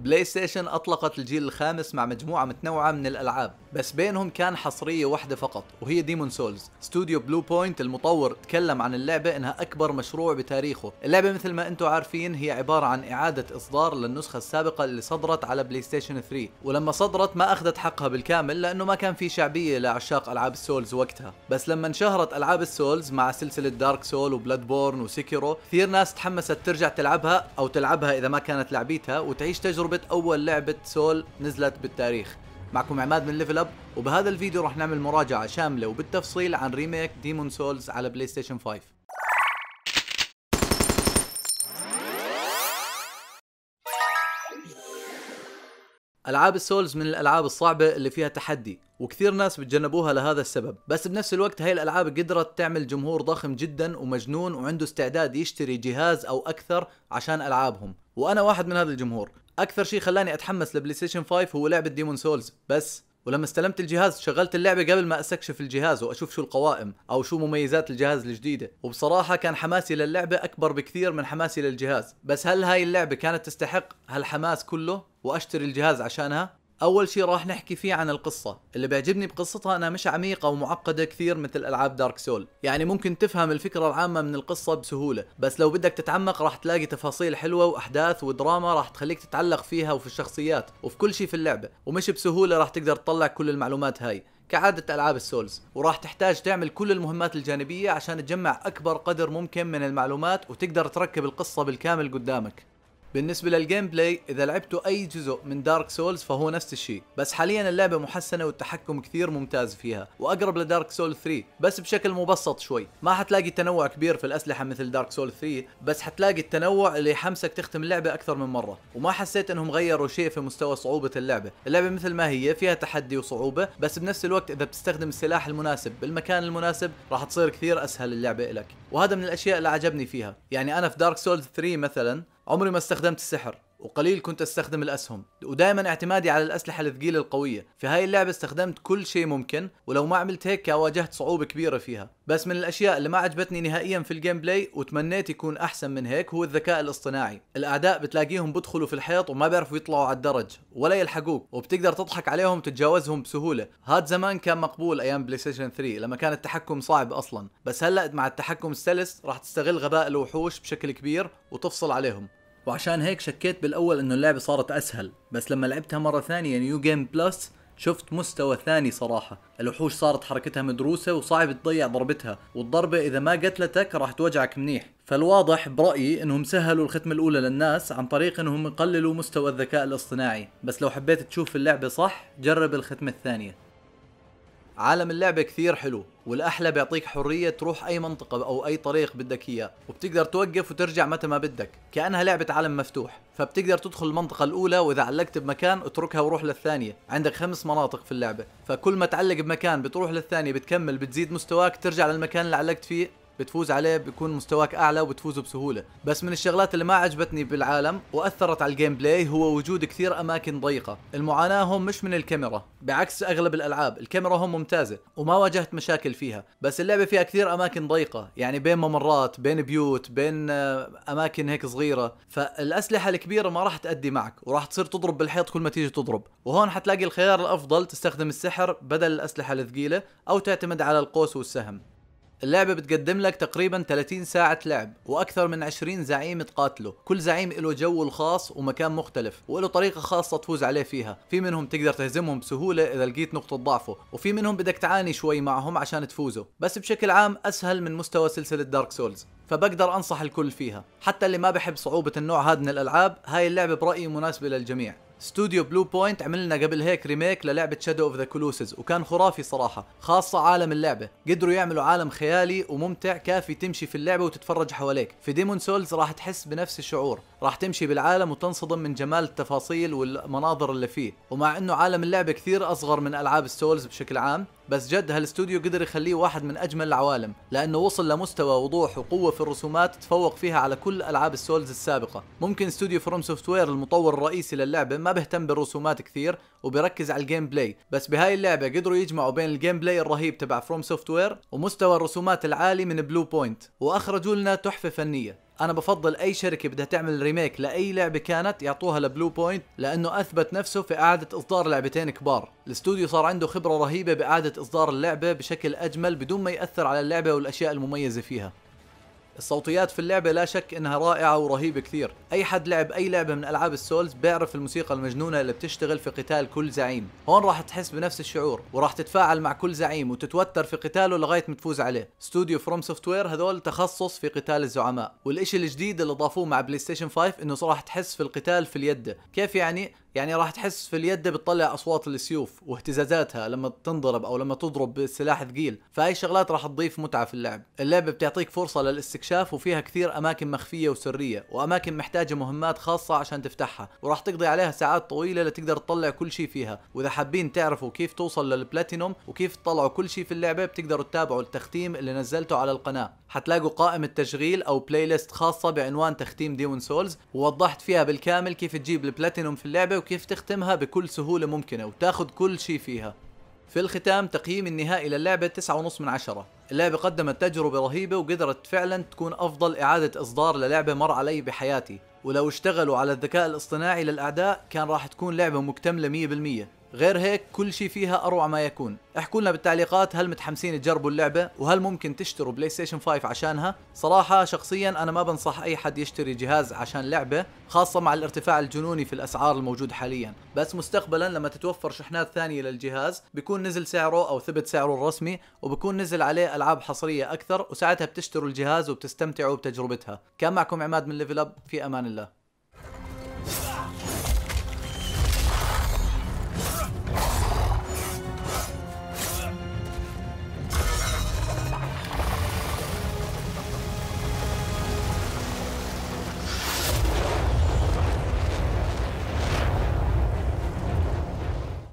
بلاي ستيشن أطلقت الجيل الخامس مع مجموعة متنوعة من الألعاب بس بينهم كان حصرية واحدة فقط وهي ديمون سولز استوديو بلو بوينت المطور تكلم عن اللعبة إنها أكبر مشروع بتاريخه اللعبة مثل ما أنتم عارفين هي عبارة عن إعادة إصدار للنسخة السابقة اللي صدرت على بلاي ستيشن 3 ولما صدرت ما أخذت حقها بالكامل لأنه ما كان في شعبية لعشاق ألعاب السولز وقتها بس لما انشهرت ألعاب السولز مع سلسلة دارك سول وبلاد بورن وسيكيرو كثير ناس تحمست ترجع تلعبها أو تلعبها إذا ما كانت لعبيتها وتعيش تجربة تجربة أول لعبة سول نزلت بالتاريخ معكم عماد من ليفل اب وبهذا الفيديو رح نعمل مراجعة شاملة وبالتفصيل عن ريميك ديمون سولز على بلاي ستيشن 5 العاب السولز من الالعاب الصعبه اللي فيها تحدي وكثير ناس بتجنبوها لهذا السبب بس بنفس الوقت هاي الالعاب قدرت تعمل جمهور ضخم جدا ومجنون وعنده استعداد يشتري جهاز او اكثر عشان العابهم وانا واحد من هذا الجمهور اكثر شيء خلاني اتحمس لبلاي ستيشن 5 هو لعبه ديمون سولز بس ولما استلمت الجهاز شغلت اللعبة قبل ما استكشف الجهاز واشوف شو القوائم او شو مميزات الجهاز الجديدة وبصراحة كان حماسي للعبة اكبر بكثير من حماسي للجهاز بس هل هاي اللعبة كانت تستحق هالحماس كله واشتري الجهاز عشانها اول شيء راح نحكي فيه عن القصه اللي بيعجبني بقصتها انها مش عميقه ومعقده كثير مثل العاب دارك سول يعني ممكن تفهم الفكره العامه من القصه بسهوله بس لو بدك تتعمق راح تلاقي تفاصيل حلوه واحداث ودراما راح تخليك تتعلق فيها وفي الشخصيات وفي كل شيء في اللعبه ومش بسهوله راح تقدر تطلع كل المعلومات هاي كعادة ألعاب السولز وراح تحتاج تعمل كل المهمات الجانبية عشان تجمع أكبر قدر ممكن من المعلومات وتقدر تركب القصة بالكامل قدامك بالنسبة للجيم بلاي إذا لعبتوا أي جزء من دارك سولز فهو نفس الشيء بس حاليا اللعبة محسنة والتحكم كثير ممتاز فيها وأقرب لدارك سول 3 بس بشكل مبسط شوي ما حتلاقي تنوع كبير في الأسلحة مثل دارك سول 3 بس حتلاقي التنوع اللي يحمسك تختم اللعبة أكثر من مرة وما حسيت أنهم غيروا شيء في مستوى صعوبة اللعبة اللعبة مثل ما هي فيها تحدي وصعوبة بس بنفس الوقت إذا بتستخدم السلاح المناسب بالمكان المناسب راح تصير كثير أسهل اللعبة لك وهذا من الأشياء اللي عجبني فيها يعني أنا في دارك سول 3 مثلا عمري ما استخدمت السحر وقليل كنت استخدم الاسهم ودائما اعتمادي على الاسلحه الثقيله القويه في هاي اللعبه استخدمت كل شيء ممكن ولو ما عملت هيك واجهت صعوبه كبيره فيها بس من الاشياء اللي ما عجبتني نهائيا في الجيم بلاي وتمنيت يكون احسن من هيك هو الذكاء الاصطناعي الاعداء بتلاقيهم بدخلوا في الحيط وما بيعرفوا يطلعوا على الدرج ولا يلحقوك وبتقدر تضحك عليهم وتتجاوزهم بسهوله هاد زمان كان مقبول ايام بلاي ستيشن 3 لما كان التحكم صعب اصلا بس هلا مع التحكم السلس راح تستغل غباء الوحوش بشكل كبير وتفصل عليهم وعشان هيك شكيت بالاول انه اللعبه صارت اسهل بس لما لعبتها مره ثانيه نيو جيم بلس شفت مستوى ثاني صراحة الوحوش صارت حركتها مدروسة وصعب تضيع ضربتها والضربة إذا ما قتلتك راح توجعك منيح فالواضح برأيي انهم سهلوا الختمة الأولى للناس عن طريق انهم يقللوا مستوى الذكاء الاصطناعي بس لو حبيت تشوف اللعبة صح جرب الختمة الثانية عالم اللعبة كثير حلو والأحلى بيعطيك حرية تروح أي منطقة أو أي طريق بدك إياه وبتقدر توقف وترجع متى ما بدك كأنها لعبة عالم مفتوح فبتقدر تدخل المنطقة الأولى وإذا علقت بمكان اتركها وروح للثانية عندك خمس مناطق في اللعبة فكل ما تعلق بمكان بتروح للثانية بتكمل بتزيد مستواك ترجع للمكان اللي علقت فيه بتفوز عليه بيكون مستواك اعلى وبتفوز بسهوله بس من الشغلات اللي ما عجبتني بالعالم واثرت على الجيم بلاي هو وجود كثير اماكن ضيقه المعاناه هم مش من الكاميرا بعكس اغلب الالعاب الكاميرا هم ممتازه وما واجهت مشاكل فيها بس اللعبه فيها كثير اماكن ضيقه يعني بين ممرات بين بيوت بين آه، اماكن هيك صغيره فالاسلحه الكبيره ما راح تادي معك وراح تصير تضرب بالحيط كل ما تيجي تضرب وهون حتلاقي الخيار الافضل تستخدم السحر بدل الاسلحه الثقيله او تعتمد على القوس والسهم اللعبة بتقدم لك تقريبا 30 ساعة لعب وأكثر من 20 زعيم تقاتله كل زعيم له جو الخاص ومكان مختلف وله طريقة خاصة تفوز عليه فيها في منهم تقدر تهزمهم بسهولة إذا لقيت نقطة ضعفه وفي منهم بدك تعاني شوي معهم عشان تفوزوا بس بشكل عام أسهل من مستوى سلسلة دارك سولز فبقدر أنصح الكل فيها حتى اللي ما بحب صعوبة النوع هذا من الألعاب هاي اللعبة برأيي مناسبة للجميع استوديو بلو بوينت عمل لنا قبل هيك ريميك للعبة شادو اوف ذا كلوسز وكان خرافي صراحة خاصة عالم اللعبة قدروا يعملوا عالم خيالي وممتع كافي تمشي في اللعبة وتتفرج حواليك في ديمون سولز راح تحس بنفس الشعور راح تمشي بالعالم وتنصدم من جمال التفاصيل والمناظر اللي فيه ومع انه عالم اللعبة كثير اصغر من العاب السولز بشكل عام بس جد هالاستوديو قدر يخليه واحد من اجمل العوالم لانه وصل لمستوى وضوح وقوه في الرسومات تفوق فيها على كل العاب السولز السابقه ممكن استوديو فروم سوفت وير المطور الرئيسي للعبه ما بيهتم بالرسومات كثير وبيركز على الجيم بلاي بس بهاي اللعبه قدروا يجمعوا بين الجيم بلاي الرهيب تبع فروم سوفت وير ومستوى الرسومات العالي من بلو بوينت واخرجوا لنا تحفه فنيه انا بفضل اي شركه بدها تعمل ريميك لاي لعبه كانت يعطوها لبلو بوينت لانه اثبت نفسه في اعاده اصدار لعبتين كبار الاستوديو صار عنده خبره رهيبه باعاده اصدار اللعبه بشكل اجمل بدون ما ياثر على اللعبه والاشياء المميزه فيها الصوتيات في اللعبة لا شك انها رائعة ورهيبة كثير اي حد لعب اي لعبة من العاب السولز بيعرف الموسيقى المجنونة اللي بتشتغل في قتال كل زعيم هون راح تحس بنفس الشعور وراح تتفاعل مع كل زعيم وتتوتر في قتاله لغاية ما تفوز عليه استوديو فروم سوفتوير هذول تخصص في قتال الزعماء والاشي الجديد اللي ضافوه مع بلاي ستيشن 5 انه صراحة تحس في القتال في اليد كيف يعني يعني راح تحس في اليد بتطلع اصوات السيوف واهتزازاتها لما تنضرب او لما تضرب بسلاح ثقيل فهي الشغلات راح تضيف متعه في اللعب اللعبه بتعطيك فرصه للاستكشاف وفيها كثير اماكن مخفيه وسريه واماكن محتاجه مهمات خاصه عشان تفتحها وراح تقضي عليها ساعات طويله لتقدر تطلع كل شيء فيها واذا حابين تعرفوا كيف توصل للبلاتينوم وكيف تطلعوا كل شيء في اللعبه بتقدروا تتابعوا التختيم اللي نزلته على القناه حتلاقوا قائمه تشغيل او بلاي ليست خاصه بعنوان تختيم ديون سولز ووضحت فيها بالكامل كيف تجيب البلاتينوم في اللعبه وكيف تختمها بكل سهولة ممكنة وتاخد كل شيء فيها في الختام تقييم النهائي للعبة 9.5 من عشرة اللعبة قدمت تجربة رهيبة وقدرت فعلا تكون أفضل إعادة إصدار للعبة مر علي بحياتي ولو اشتغلوا على الذكاء الاصطناعي للأعداء كان راح تكون لعبة مكتملة 100% غير هيك كل شيء فيها اروع ما يكون احكوا لنا بالتعليقات هل متحمسين تجربوا اللعبه وهل ممكن تشتروا بلاي ستيشن 5 عشانها صراحه شخصيا انا ما بنصح اي حد يشتري جهاز عشان لعبه خاصه مع الارتفاع الجنوني في الاسعار الموجود حاليا بس مستقبلا لما تتوفر شحنات ثانيه للجهاز بيكون نزل سعره او ثبت سعره الرسمي وبكون نزل عليه العاب حصريه اكثر وساعتها بتشتروا الجهاز وبتستمتعوا بتجربتها كان معكم عماد من ليفل اب في امان الله